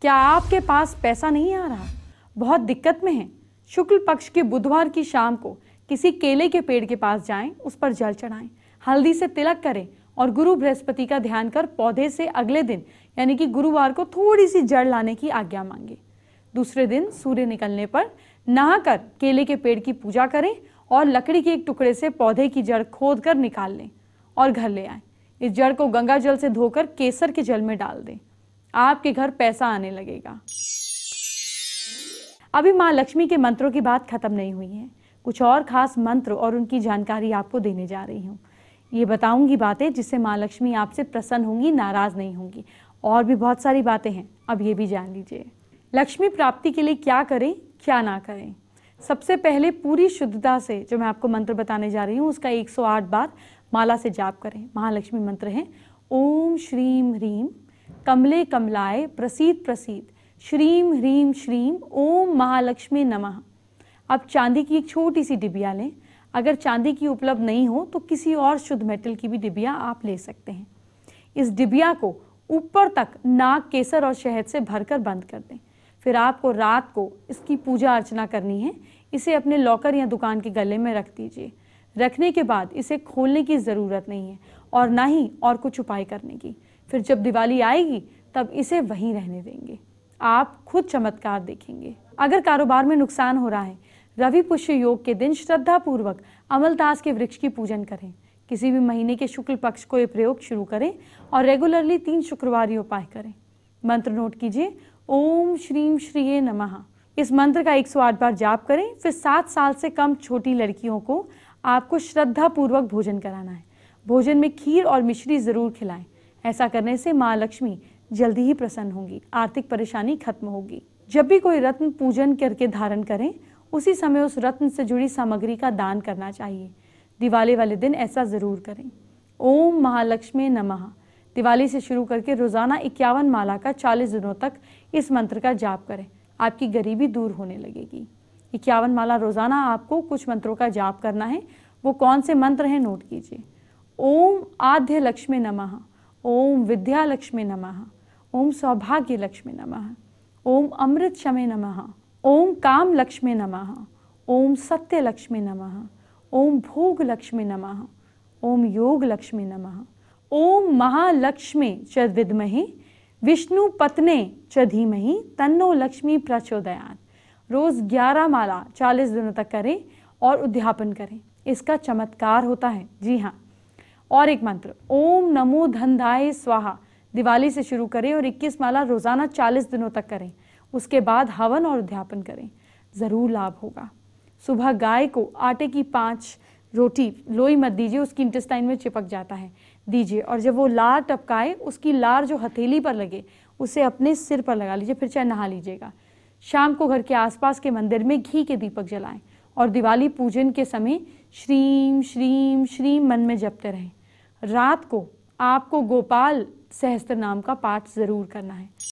क्या आपके पास पैसा नहीं आ रहा बहुत दिक्कत में है शुक्ल पक्ष के बुधवार की शाम को किसी केले के पेड़ के पास जाएं उस पर जल चढ़ाएं हल्दी से तिलक करें और गुरु बृहस्पति का ध्यान कर पौधे से अगले दिन यानी कि गुरुवार को थोड़ी सी जड़ लाने की आज्ञा मांगे दूसरे दिन सूर्य निकलने पर नहाकर केले के पेड़ की पूजा करें और लकड़ी के एक टुकड़े से पौधे की जड़ खोद कर निकाल लें और घर ले आए इस जड़ को गंगा जल से धोकर केसर के जल में डाल दें आपके घर पैसा आने लगेगा अभी माँ लक्ष्मी के मंत्रों की बात खत्म नहीं हुई है कुछ और खास मंत्र और उनकी जानकारी आपको देने जा रही हूँ ये बताऊंगी बातें जिससे माँ लक्ष्मी आपसे प्रसन्न होंगी नाराज नहीं होंगी और भी बहुत सारी बातें हैं अब ये भी जान लीजिए लक्ष्मी प्राप्ति के लिए क्या करें क्या ना करें सबसे पहले पूरी शुद्धता से जो मैं आपको मंत्र बताने जा रही हूँ उसका 108 बार माला से जाप करें महालक्ष्मी मंत्र है ओम श्रीम ह्रीम कमले कमलाय प्रसीद प्रसीद श्रीम ह्रीम श्रीम ओम महालक्ष्मी नमः अब चांदी की एक छोटी सी डिबिया लें अगर चांदी की उपलब्ध नहीं हो तो किसी और शुद्ध मेटल की भी डिबिया आप ले सकते हैं इस डिबिया को ऊपर तक नाक केसर और शहद से भरकर बंद कर दें फिर आपको रात को इसकी पूजा अर्चना करनी है इसे अपने लॉकर या दुकान के गले में रख दीजिए रखने के बाद इसे खोलने की ज़रूरत नहीं है और ना ही और कुछ उपाय करने की फिर जब दिवाली आएगी तब इसे वहीं रहने देंगे आप खुद चमत्कार देखेंगे अगर कारोबार में नुकसान हो रहा है रवि पुष्य योग के दिन श्रद्धापूर्वक अमलतास के वृक्ष की पूजन करें किसी भी महीने के शुक्ल पक्ष को ये प्रयोग शुरू करें और रेगुलरली तीन शुक्रवार उपाय करें मंत्र नोट कीजिए ओम श्रीम श्री नमः इस मंत्र का 108 बार जाप करें फिर सात साल से कम छोटी लड़कियों को आपको श्रद्धापूर्वक भोजन कराना है भोजन में खीर और मिश्री ज़रूर खिलाएं ऐसा करने से माँ लक्ष्मी जल्दी ही प्रसन्न होंगी आर्थिक परेशानी खत्म होगी जब भी कोई रत्न पूजन करके धारण करें उसी समय उस रत्न से जुड़ी सामग्री का दान करना चाहिए दिवाली वाले दिन ऐसा ज़रूर करें ओम महालक्ष्मी नमः दिवाली से शुरू करके रोज़ाना इक्यावन माला का चालीस दिनों तक इस मंत्र का जाप करें आपकी गरीबी दूर होने लगेगी इक्यावन माला रोज़ाना आपको कुछ मंत्रों का जाप करना है वो कौन से मंत्र हैं नोट कीजिए ओम आद्य लक्ष्मी नमः ओम विद्यालक्ष्मी नमः ओम सौभाग्य लक्ष्मी नमः ओम अमृत शमे नमः ओम काम लक्ष्मी नमः ओम सत्य लक्ष्मी नमः ओम भोग लक्ष्मी नमः ओम योग लक्ष्मी नमः ओम महालक्ष्मी च विद्महे विष्णु पत्ने च धीमहि तन्नो लक्ष्मी प्रचोदयात रोज़ ग्यारह माला चालीस दिनों तक करें और उद्यापन करें इसका चमत्कार होता है जी हाँ और एक मंत्र ओम नमो धंधाए स्वाहा दिवाली से शुरू करें और 21 माला रोजाना 40 दिनों तक करें उसके बाद हवन और अध्यापन करें ज़रूर लाभ होगा सुबह गाय को आटे की पाँच रोटी लोई मत दीजिए उसकी इंटेस्टाइन में चिपक जाता है दीजिए और जब वो लार टपकाए उसकी लार जो हथेली पर लगे उसे अपने सिर पर लगा लीजिए फिर चाहे नहा लीजिएगा शाम को घर के आसपास के मंदिर में घी के दीपक जलाएं और दिवाली पूजन के समय श्रीम श्रीम श्रीम मन में जपते रहें रात को आपको गोपाल सहस्त्र नाम का पाठ ज़रूर करना है